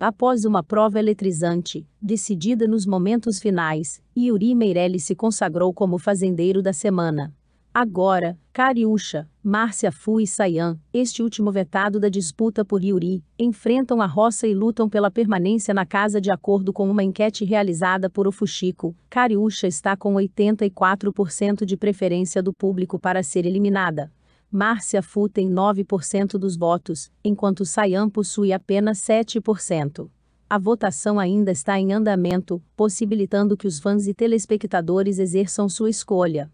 Após uma prova eletrizante, decidida nos momentos finais, Yuri Meirelles se consagrou como fazendeiro da semana. Agora, Cariúcha, Márcia Fu e Sayan, este último vetado da disputa por Yuri, enfrentam a roça e lutam pela permanência na casa de acordo com uma enquete realizada por o Fuxico. Cariúcha está com 84% de preferência do público para ser eliminada. Márcia Fu tem 9% dos votos, enquanto Sayan possui apenas 7%. A votação ainda está em andamento, possibilitando que os fãs e telespectadores exerçam sua escolha.